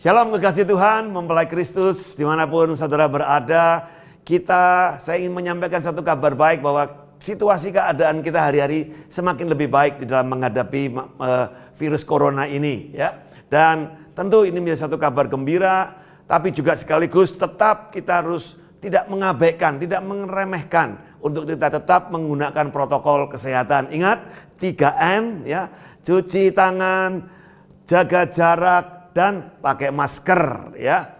Shalom kekasih Tuhan, mempelai Kristus dimanapun saudara berada. Kita, saya ingin menyampaikan satu kabar baik bahwa situasi keadaan kita hari-hari semakin lebih baik di dalam menghadapi uh, virus corona ini ya. Dan tentu ini menjadi satu kabar gembira, tapi juga sekaligus tetap kita harus tidak mengabaikan, tidak meremehkan untuk kita tetap menggunakan protokol kesehatan. Ingat 3M ya, cuci tangan, jaga jarak, dan pakai masker ya.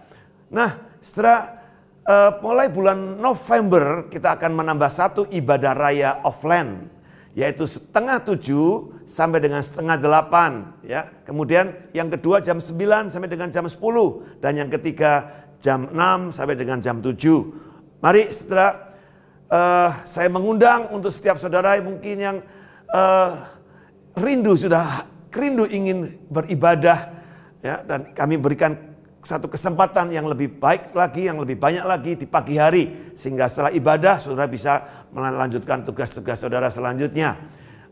Nah, setelah uh, mulai bulan November kita akan menambah satu ibadah raya offline yaitu setengah tujuh sampai dengan setengah delapan ya kemudian yang kedua jam sembilan sampai dengan jam sepuluh dan yang ketiga jam enam sampai dengan jam tujuh mari setelah uh, saya mengundang untuk setiap saudara yang mungkin yang uh, rindu sudah rindu ingin beribadah ya dan kami berikan satu kesempatan yang lebih baik lagi, yang lebih banyak lagi di pagi hari. Sehingga setelah ibadah, saudara bisa melanjutkan tugas-tugas saudara selanjutnya.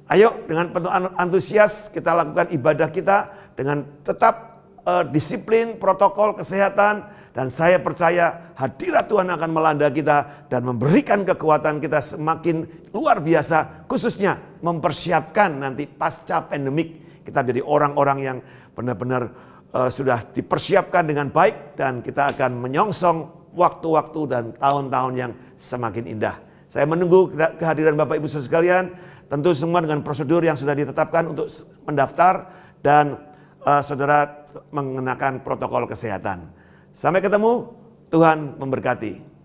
Ayo dengan penuh antusias kita lakukan ibadah kita dengan tetap uh, disiplin, protokol kesehatan. Dan saya percaya hadirat Tuhan akan melanda kita dan memberikan kekuatan kita semakin luar biasa. Khususnya mempersiapkan nanti pasca pandemik kita jadi orang-orang yang benar-benar uh, sudah dipersiapkan dengan baik dan kita akan menyongsong waktu-waktu dan tahun-tahun yang semakin indah. Saya menunggu kehadiran Bapak Ibu Saudara sekalian, tentu semua dengan prosedur yang sudah ditetapkan untuk mendaftar dan uh, saudara mengenakan protokol kesehatan. Sampai ketemu, Tuhan memberkati.